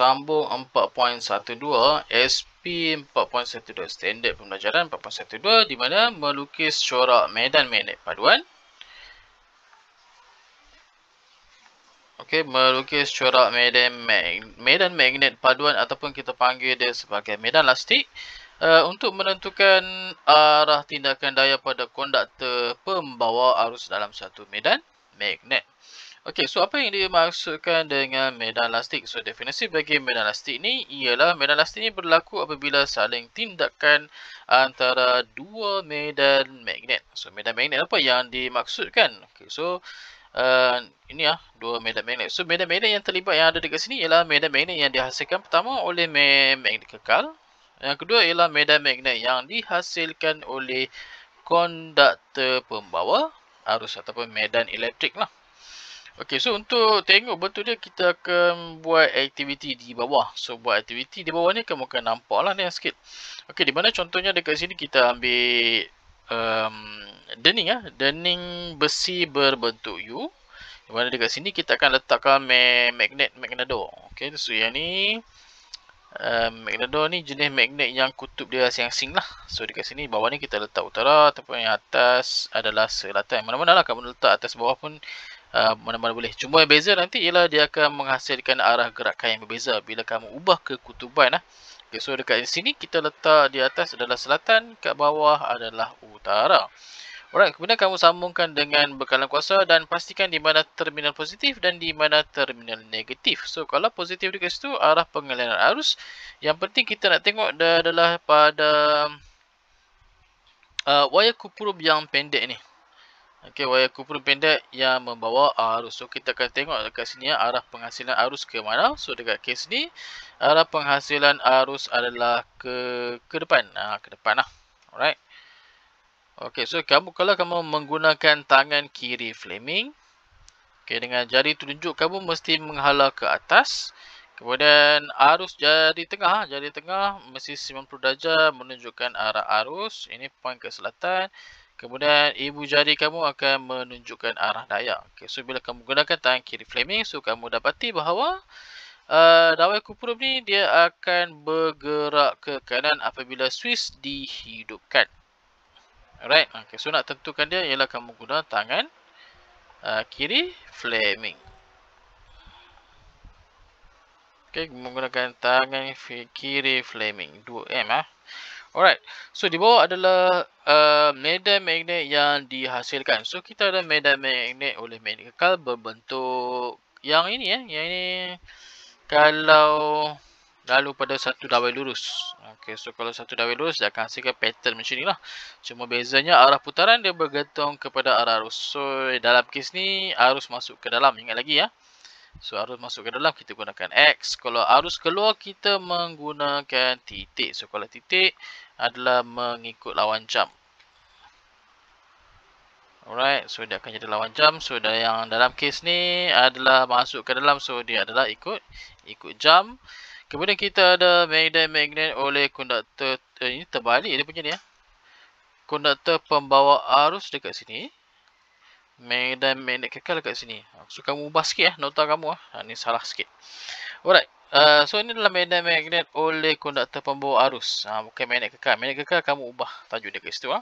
sambung 4.12 SP 4.12 standard pembelajaran 4.12 di mana melukis corak medan magnet paduan okey melukis corak medan medan magnet paduan ataupun kita panggil dia sebagai medan elastik uh, untuk menentukan arah tindakan daya pada konduktor pembawa arus dalam satu medan magnet Okey, so apa yang dimaksudkan dengan medan elastik? So, definisi bagi medan elastik ni ialah medan elastik ni berlaku apabila saling tindakan antara dua medan magnet. So, medan magnet apa yang dimaksudkan? Okey, so uh, ini ah dua medan magnet. So, medan magnet yang terlibat yang ada dekat sini ialah medan magnet yang dihasilkan pertama oleh magnet kekal. Yang kedua ialah medan magnet yang dihasilkan oleh konduktor pembawa arus ataupun medan elektrik lah. Okey, so untuk tengok betul dia kita akan buat aktiviti di bawah. So buat aktiviti di bawah ni kamu akan nampaklah ni sikit. Okey, di mana contohnya dekat sini kita ambil um, denning ah, ya. denning besi berbentuk U. Di mana dekat sini kita akan letakkan ma magnet magnado. Okey, so yang ni um, magnado ni jenis magnet yang kutub dia asing-asing lah. So dekat sini bawah ni kita letak utara ataupun yang atas adalah selatan. Mana-mana lah kamu letak atas bawah pun Ah, mana-mana boleh. Cuma yang beza nanti ialah dia akan menghasilkan arah gerakan yang berbeza bila kamu ubah ke kutuban lah. Okay, so dekat sini kita letak di atas adalah selatan, kat bawah adalah utara. Alright, kemudian kamu sambungkan dengan bekalan kuasa dan pastikan di mana terminal positif dan di mana terminal negatif. So, kalau positif dekat situ, arah pengalian arus. Yang penting kita nak tengok adalah pada uh, ah, wayar kuprub yang pendek ni. Okey, wayar Cooper pendek yang membawa arus. So, kita akan tengok dekat sini ya, arah penghasilan arus ke mana. So, dekat kes ni, arah penghasilan arus adalah ke ke depan. Ha, ke depan lah. Alright. Okey, so kamu kalau kamu menggunakan tangan kiri flaming. Okey, dengan jari tunjuk kamu mesti menghala ke atas. Kemudian arus jari tengah, ha, jari tengah mesti 90 darjah menunjukkan arah arus. Ini point ke selatan. Kemudian ibu jari kamu akan menunjukkan arah daya. Okay, so bila kamu gunakan tangan kiri flaming, so kamu dapati bahawa uh, dawai kupurum ni dia akan bergerak ke kanan apabila swiss dihidupkan. Alright, okay, so nak tentukan dia ialah kamu guna tangan uh, kiri flaming. Okay, menggunakan tangan kiri flaming. 2M ah. Ha? Alright, so di bawah adalah uh, medan magnet yang dihasilkan. So kita ada medan magnet oleh magnet kekal berbentuk yang ini ya, eh. yang ini kalau lalu pada satu dawai lurus. Okay, so kalau satu dawai lurus dia akan hasilkan pattern macam ni lah. Cuma bezanya arah putaran dia bergantung kepada arah arus. So dalam kes ni arus masuk ke dalam, ingat lagi ya. Eh. So arus masuk ke dalam kita gunakan X Kalau arus keluar kita menggunakan titik So kalau titik adalah mengikut lawan jam Alright so dia akan jadi lawan jam So dah yang dalam kes ni adalah masuk ke dalam So dia adalah ikut ikut jam Kemudian kita ada magnet-magnet oleh konduktor eh, Ini terbalik dia punya ni ya eh. Konduktor pembawa arus dekat sini Medan magnet kekal kat sini So kamu ubah sikit eh Nota kamu ah ha, Ni salah sikit Alright uh, So ini adalah medan magnet Oleh konduktor pembawa arus ha, Bukan magnet kekal Magnet kekal kamu ubah Tajuk dia kat situ ah.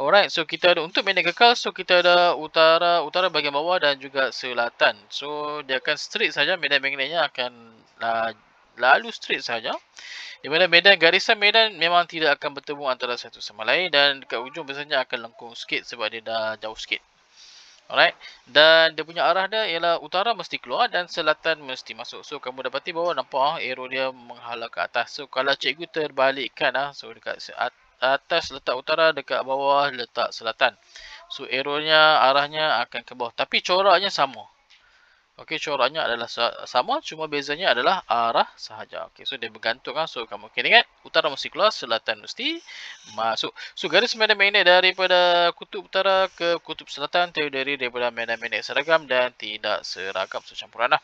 Alright So kita ada untuk magnet kekal So kita ada utara Utara bagian bawah Dan juga selatan So dia akan straight saja Medan magnetnya akan uh, Lalu straight saja. Di mana medan garisan medan memang tidak akan bertemu antara satu sama lain dan dekat ujung biasanya akan lengkung sikit sebab dia dah jauh sikit. Alright. Dan dia punya arah dia ialah utara mesti keluar dan selatan mesti masuk. So kamu dapati bahawa nampak ah arrow dia menghala ke atas. So kalau cikgu terbalikkan ah so dekat atas letak utara dekat bawah letak selatan. So arrownya arahnya akan ke bawah tapi coraknya sama. Okey coraknya adalah sama cuma bezanya adalah arah sahaja. Okey so dia bergantung ah so kamu kena ingat utara mesti keluar, selatan mesti masuk. So, garis medan magnet daripada kutub utara ke kutub selatan terdiri daripada medan magnet seragam dan tidak seragam secampuran lah.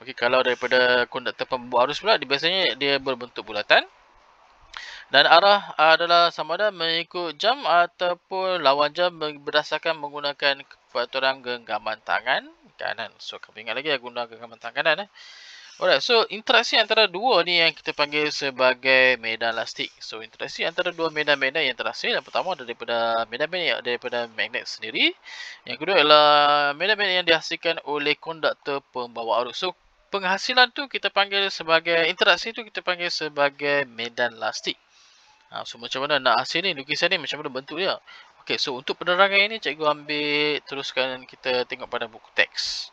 Okey, kalau daripada konduktor pembuat arus pula, biasanya dia berbentuk bulatan. Dan arah adalah sama ada mengikut jam ataupun lawan jam berdasarkan menggunakan peraturan genggaman tangan kanan. So, kamu ingat lagi ya, guna genggaman tangan kanan. Eh. Alright, so interaksi antara dua ni yang kita panggil sebagai medan elastik. So interaksi antara dua medan-medan yang terhasil yang pertama daripada medan-medan yang daripada magnet sendiri. Yang kedua ialah medan-medan yang dihasilkan oleh konduktor pembawa arus. So penghasilan tu kita panggil sebagai interaksi tu kita panggil sebagai medan elastik. Ha, so macam mana nak hasil ni lukisan ni macam mana bentuk dia? Okay, so untuk penerangan ini cikgu ambil teruskan kita tengok pada buku teks.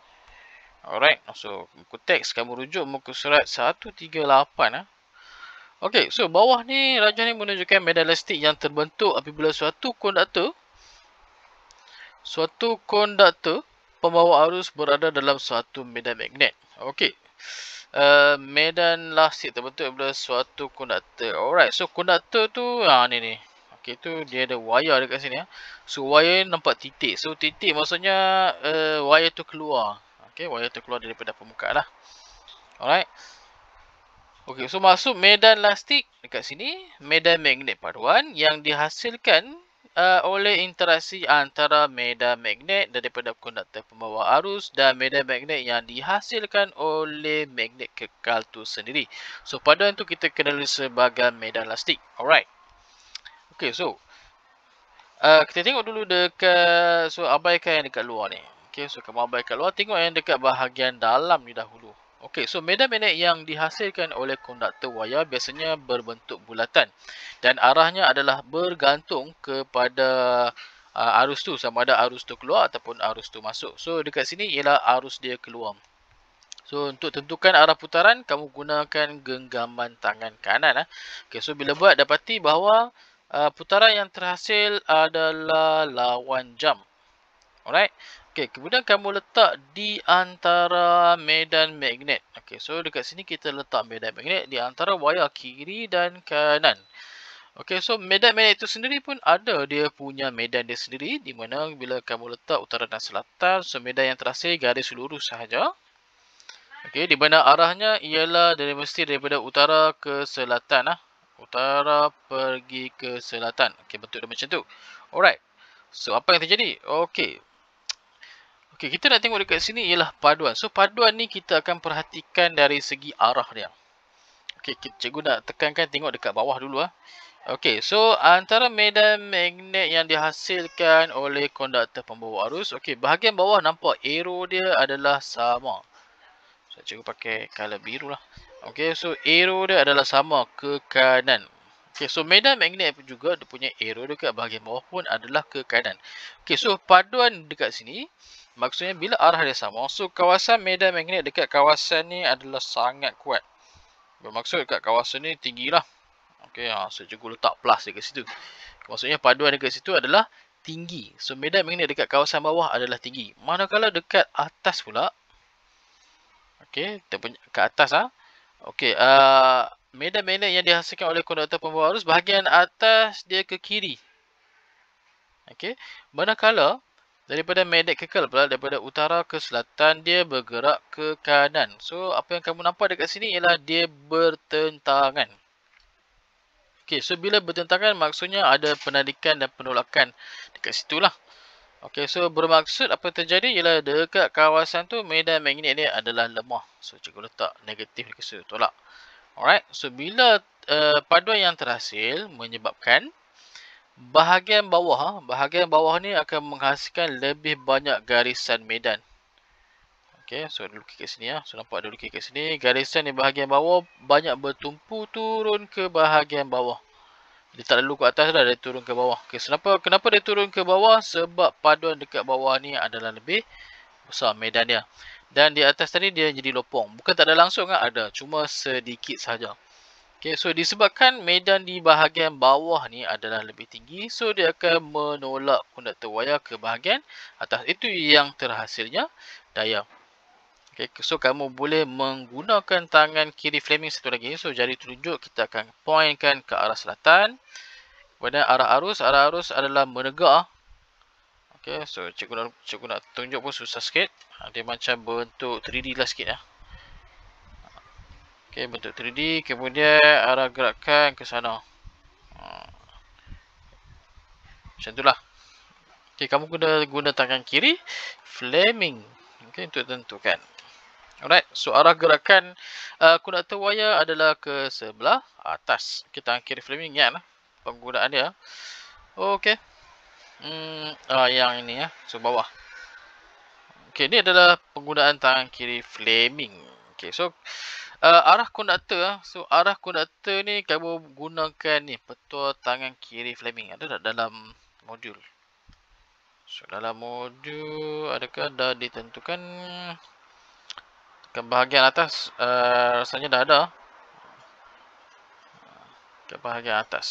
Alright, so buku teks kamu rujuk muka surat 138 eh. Okey, so bawah ni raja ni menunjukkan medan elastik yang terbentuk apabila suatu konduktor suatu konduktor pembawa arus berada dalam suatu medan magnet. Okey. Uh, medan elastik terbentuk apabila suatu konduktor. Alright, so konduktor tu ha ni ni. Okey, tu dia ada wayar dekat sini ya. So wayar nampak titik. So titik maksudnya uh, wayar tu keluar okey wayar terkeluar daripada permukaan lah alright okey so masuk medan elastik dekat sini medan magnet paduan yang dihasilkan uh, oleh interaksi antara medan magnet daripada konduktor pembawa arus dan medan magnet yang dihasilkan oleh magnet kekal tu sendiri so paduan tu kita kenali sebagai medan elastik alright okey so Uh, kita tengok dulu dekat so abaikan yang dekat luar ni. Okay, so kamu abaikan luar. Tengok yang dekat bahagian dalam ni dahulu. Okay, so medan magnet yang dihasilkan oleh konduktor wayar biasanya berbentuk bulatan. Dan arahnya adalah bergantung kepada uh, arus tu. Sama ada arus tu keluar ataupun arus tu masuk. So, dekat sini ialah arus dia keluar. So, untuk tentukan arah putaran, kamu gunakan genggaman tangan kanan. Eh. Okey, so bila buat dapati bahawa uh, putaran yang terhasil adalah lawan jam. Alright. Okey, kemudian kamu letak di antara medan magnet. Okey, so dekat sini kita letak medan magnet di antara wayar kiri dan kanan. Okey, so medan magnet itu sendiri pun ada dia punya medan dia sendiri di mana bila kamu letak utara dan selatan, so medan yang terhasil garis lurus sahaja. Okey, di mana arahnya ialah dari mesti daripada utara ke selatan lah. Utara pergi ke selatan. Okey, bentuk dia macam tu. Alright. So, apa yang terjadi? Okey, Okey, kita nak tengok dekat sini ialah paduan. So paduan ni kita akan perhatikan dari segi arah dia. Okey, cikgu nak tekankan tengok dekat bawah dulu ah. Okey, so antara medan magnet yang dihasilkan oleh konduktor pembawa arus, okey, bahagian bawah nampak arrow dia adalah sama. Saya so, cikgu pakai color biru lah. Okey, so arrow dia adalah sama ke kanan. Okey, so medan magnet juga dia punya arrow dekat bahagian bawah pun adalah ke kanan. Okey, so paduan dekat sini Maksudnya bila arah dia sama. So kawasan medan magnet dekat kawasan ni adalah sangat kuat. Bermaksud dekat kawasan ni tinggilah. Okey, ha, so cikgu letak plus dekat situ. Maksudnya paduan dekat situ adalah tinggi. So medan magnet dekat kawasan bawah adalah tinggi. Manakala dekat atas pula. Okey, ke atas ha? ah. Ha. Okey, uh, medan magnet yang dihasilkan oleh konduktor pembawa arus bahagian atas dia ke kiri. Okey, manakala Daripada medek kekal pula, daripada utara ke selatan, dia bergerak ke kanan. So, apa yang kamu nampak dekat sini ialah dia bertentangan. Okey, so bila bertentangan maksudnya ada penarikan dan penolakan dekat situlah. Okey, so bermaksud apa terjadi ialah dekat kawasan tu medan magnet dia adalah lemah. So, cikgu letak negatif dekat situ, tolak. Alright, so bila uh, eh, paduan yang terhasil menyebabkan bahagian bawah ha? bahagian bawah ni akan menghasilkan lebih banyak garisan medan Okey, so dia lukis kat sini ya. So nampak dia lukis kat sini. Garisan di bahagian bawah banyak bertumpu turun ke bahagian bawah. Dia tak lalu ke atas dah, dia turun ke bawah. Okey, kenapa kenapa dia turun ke bawah? Sebab paduan dekat bawah ni adalah lebih besar medan dia. Dan di atas tadi dia jadi lopong. Bukan tak ada langsung kan? Ada. Cuma sedikit sahaja. Okay, so disebabkan medan di bahagian bawah ni adalah lebih tinggi, so dia akan menolak konduktor wayar ke bahagian atas. Itu yang terhasilnya daya. Okay, so kamu boleh menggunakan tangan kiri flaming satu lagi. So jari tunjuk kita akan pointkan ke arah selatan. Kemudian arah arus, arah arus adalah menegak. Okay, so cikgu nak, cikgu nak tunjuk pun susah sikit. Dia macam bentuk 3D lah sikit lah. Ya. Okey, bentuk 3D. Kemudian arah gerakan ke sana. Ha. Macam itulah. Okey, kamu guna guna tangan kiri flaming. Okey, untuk tentukan. Alright, so arah gerakan uh, conductor wire adalah ke sebelah atas. Kita okay, angkir flaming ya lah penggunaan dia. Okey. Hmm, uh, yang ini ya, so bawah. Okey, ini adalah penggunaan tangan kiri flaming. Okey, so uh, arah konduktor ah. so arah konduktor ni kamu gunakan ni petua tangan kiri Fleming ada tak dalam modul so dalam modul adakah dah ditentukan ke bahagian atas uh, rasanya dah ada ke bahagian atas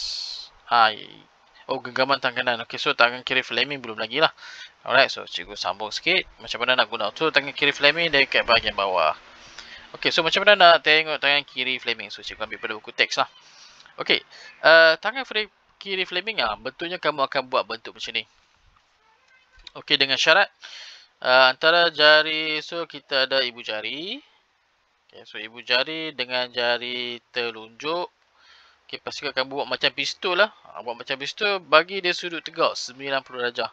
ai oh genggaman tangan kanan okey so tangan kiri Fleming belum lagi lah Alright, so cikgu sambung sikit. Macam mana nak guna tu tangan kiri Fleming dekat bahagian bawah. Okay, so macam mana nak tengok tangan kiri Fleming? So, cikgu ambil pada buku teks lah. Okay, uh, tangan free, kiri Fleming lah. Bentuknya kamu akan buat bentuk macam ni. Okay, dengan syarat. Uh, antara jari, so kita ada ibu jari. Okay, so ibu jari dengan jari telunjuk. Okay, pastikan akan buat macam pistol lah. Ah, buat macam pistol, bagi dia sudut tegak 90 darjah.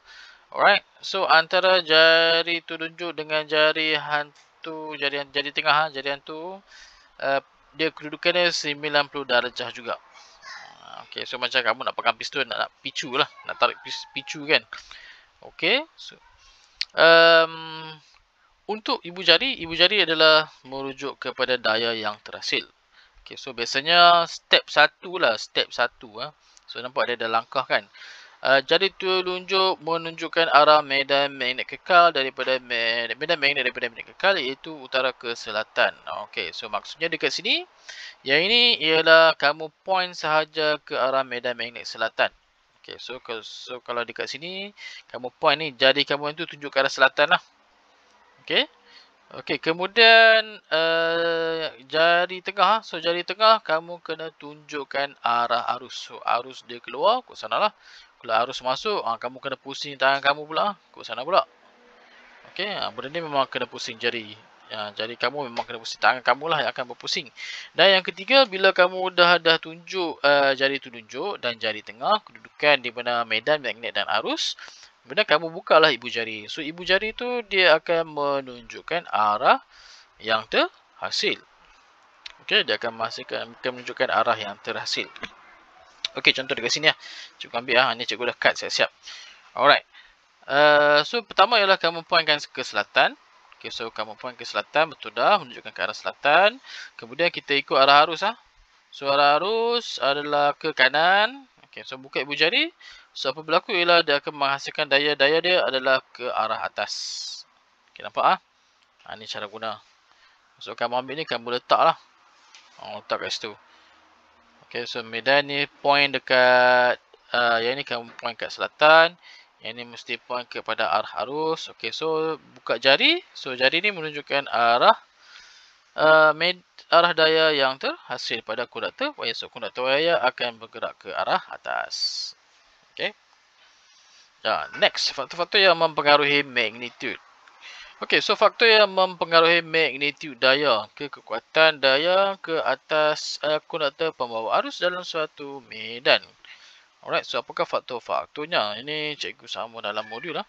Alright, so antara jari telunjuk dengan jari hantar tu jadi jadi tengah ha ah, jadi tu uh, dia kedudukan dia 90 darjah juga. Ah, okey so macam kamu nak pegang piston nak, nak picu lah nak tarik picu kan. Okey so um, untuk ibu jari ibu jari adalah merujuk kepada daya yang terhasil. Okey so biasanya step 1 lah step 1 Ha. Ah. So nampak dia ada langkah kan. Uh, jari telunjuk menunjukkan arah medan magnet kekal daripada medan, medan magnet daripada magnet kekal iaitu utara ke selatan. Okey, so maksudnya dekat sini yang ini ialah kamu point sahaja ke arah medan magnet selatan. Okey, so, so kalau dekat sini kamu point ni jadi kamu itu tunjuk ke arah selatan lah. Okey. Okey, kemudian uh, jari tengah. Ha? So, jari tengah, kamu kena tunjukkan arah arus. So, arus dia keluar ke sana lah. Kalau arus masuk, ha, kamu kena pusing tangan kamu pula. Kut sana pula. Okey, ha, benda ni memang kena pusing jari. Ya, jadi kamu memang kena pusing tangan kamu lah yang akan berpusing. Dan yang ketiga, bila kamu dah dah tunjuk uh, jari tu tunjuk dan jari tengah, kedudukan di mana medan magnet dan arus, benda kamu bukalah ibu jari. So, ibu jari tu dia akan menunjukkan arah yang terhasil. Okey, dia akan akan menunjukkan arah yang terhasil. Okey, contoh dekat sini lah. Cikgu ambil lah. Ni cikgu dah cut siap-siap. Alright. Uh, so, pertama ialah kamu pointkan ke selatan. Okay, so kamu point ke selatan. Betul dah. Menunjukkan ke arah selatan. Kemudian kita ikut arah arus lah. So, arah arus adalah ke kanan. Okay, so buka ibu jari. So, apa berlaku ialah dia akan menghasilkan daya. Daya dia adalah ke arah atas. Okay, nampak lah. Ha, ni cara guna. So, kamu ambil ni, kamu letak lah. Oh, letak kat situ. Okay, so medan ni point dekat uh, yang ni kan point kat selatan. Yang ni mesti point kepada arah arus. Okay, so buka jari. So, jari ni menunjukkan arah uh, med, arah daya yang terhasil daripada kondaktor. Wayar. So, kondaktor wayar akan bergerak ke arah atas. Okay. Ya, next, faktor-faktor yang mempengaruhi magnitude. Okey, so faktor yang mempengaruhi magnitude daya ke kekuatan daya ke atas uh, eh, konduktor pembawa arus dalam suatu medan. Alright, so apakah faktor-faktornya? Ini cikgu sama dalam modul lah.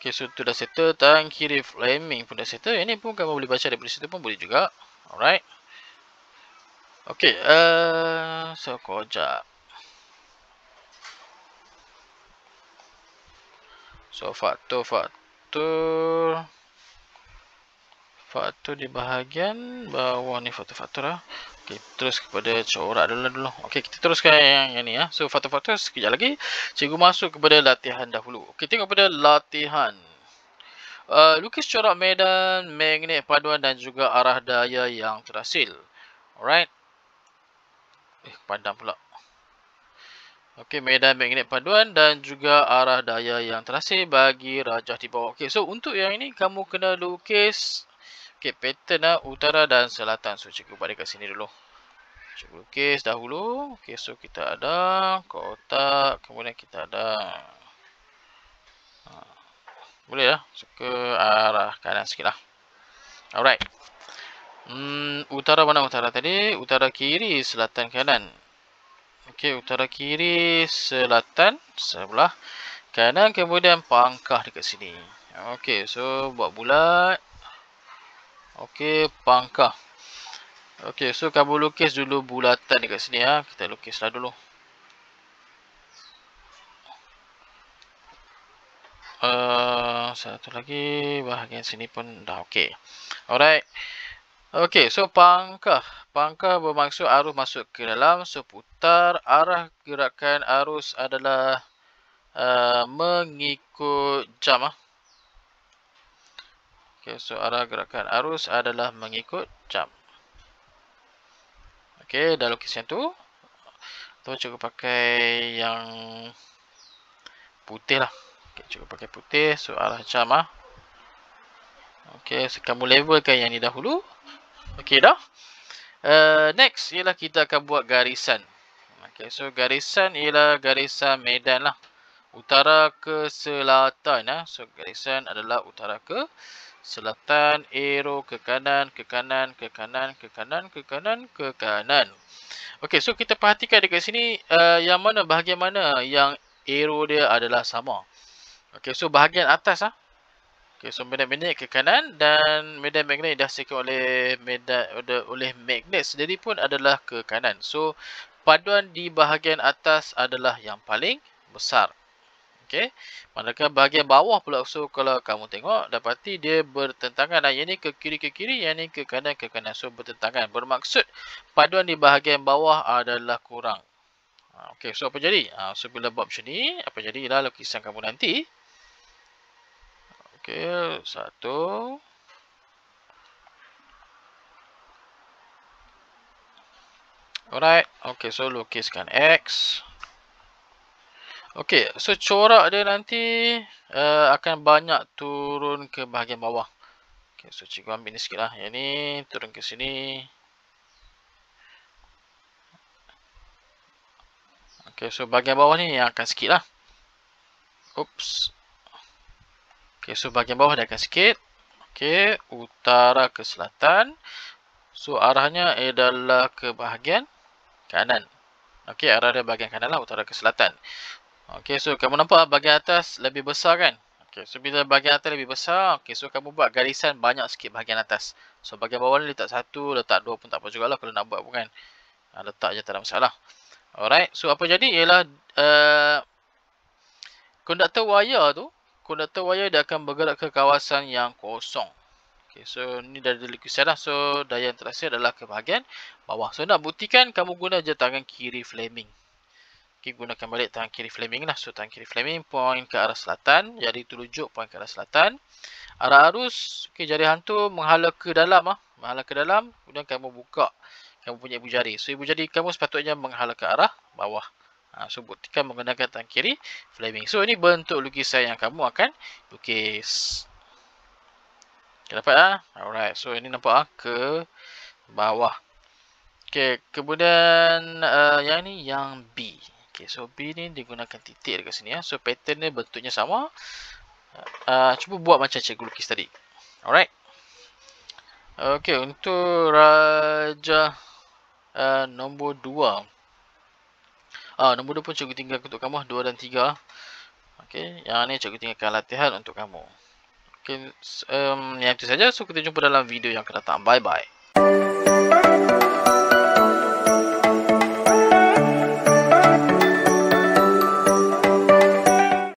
Okey, so tu dah settle. Tangan kiri flaming pun dah settle. Ini pun kamu boleh baca daripada situ pun boleh juga. Alright. Okey, uh, so kejap. So faktor-faktor Faktor di bahagian bawah ni faktor-faktor lah Okay, terus kepada corak dulu dulu. Okey, kita teruskan yang, yang ni ya. So faktor-faktor sekejap lagi. Cikgu masuk kepada latihan dahulu. Okey, tengok pada latihan. Uh, lukis corak medan, magnet paduan dan juga arah daya yang terhasil. Alright. Eh, pandang pula. Okey, medan magnet paduan dan juga arah daya yang terasa bagi rajah di bawah. Okey, so untuk yang ini kamu kena lukis okay, pattern uh, utara dan selatan. So, cikgu pada kat sini dulu. Cikgu lukis dahulu. Okey, so kita ada kotak. Kemudian kita ada... Ha. Boleh lah. ke arah kanan sikit lah. Alright. Hmm, utara mana utara tadi? Utara kiri, selatan kanan. Okey, utara kiri, selatan, sebelah kanan kemudian pangkah dekat sini. Okey, so buat bulat. Okey, pangkah. Okey, so kamu lukis dulu bulatan dekat sini ah. Ha. Kita lukislah dulu. Uh, satu lagi bahagian sini pun dah okey. Alright. Okey, so pangkah. Pangkah bermaksud arus masuk ke dalam seputar arah gerakan arus adalah uh, mengikut jam. Ah. Okey, so arah gerakan arus adalah mengikut jam. Okey, dah lukisan tu. Tu cukup pakai yang putih lah. Okey, cukup pakai putih. So, arah jam lah. Okey, so kamu levelkan yang ni dahulu. Okey dah. Uh, next ialah kita akan buat garisan. Okey, so garisan ialah garisan medan lah. Utara ke selatan. Eh. So garisan adalah utara ke selatan. Arrow ke kanan, ke kanan, ke kanan, ke kanan, ke kanan, ke kanan. Okey, so kita perhatikan dekat sini uh, yang mana bahagian mana yang arrow dia adalah sama. Okey, so bahagian atas lah. Okay, so medan magnet ke kanan dan medan magnet yang dihasilkan oleh medan oleh magnet sendiri pun adalah ke kanan. So paduan di bahagian atas adalah yang paling besar. Okey. Manakala bahagian bawah pula so kalau kamu tengok dapati dia bertentangan. yang ini ke kiri ke kiri, yang ini ke kanan ke kanan. So bertentangan. Bermaksud paduan di bahagian bawah adalah kurang. Okey, so apa jadi? Ah, so bila buat macam ni, apa jadilah lukisan kamu nanti? Okay satu. Alright, okay. so lukiskan X. Okay, so corak dia nanti uh, akan banyak turun ke bahagian bawah. Okay, so cikgu ambil ni sikitlah. Yang ni turun ke sini. Okay, so bahagian bawah ni yang akan sikitlah. Oops. Okay, so bahagian bawah dia akan sikit. Okay, utara ke selatan. So, arahnya adalah ke bahagian kanan. Okay, arah dia bahagian kanan lah, utara ke selatan. Okay, so kamu nampak bahagian atas lebih besar kan? Okay, so bila bahagian atas lebih besar, okay, so kamu buat garisan banyak sikit bahagian atas. So, bahagian bawah ni letak satu, letak dua pun tak apa juga lah. kalau nak buat pun kan. Ha, letak je tak ada masalah. Alright, so apa jadi ialah... Uh, eh, Konduktor wayar tu, uh, konduktor wayar dia akan bergerak ke kawasan yang kosong. Okay, so ni dah ada lukisan lah. So daya yang terasa adalah ke bahagian bawah. So nak buktikan kamu guna je tangan kiri flaming. Okay, gunakan balik tangan kiri flaming lah. So tangan kiri flaming point ke arah selatan. Jadi terujuk point ke arah selatan. Arah arus, okay, jari hantu menghala ke dalam lah. Menghala ke dalam. Kemudian kamu buka. Kamu punya ibu jari. So ibu jari kamu sepatutnya menghala ke arah bawah. Ha, so, buktikan menggunakan tangan kiri flaming. So, ini bentuk lukisan yang kamu akan lukis. Okay, dapat lah. Ha? Alright. So, ini nampak ah ke bawah. Okay. Kemudian, uh, yang ni yang B. Okay. So, B ni digunakan titik dekat sini. Ha? So, pattern ni bentuknya sama. Uh, cuba buat macam cikgu lukis tadi. Alright. Okay. Untuk Raja uh, nombor 2. Ah uh, nombor 2 pun cikgu tinggal untuk kamu 2 dan 3. Okey, yang ni cikgu tinggalkan latihan untuk kamu. Okey, um, yang itu saja. So kita jumpa dalam video yang akan datang. Bye bye.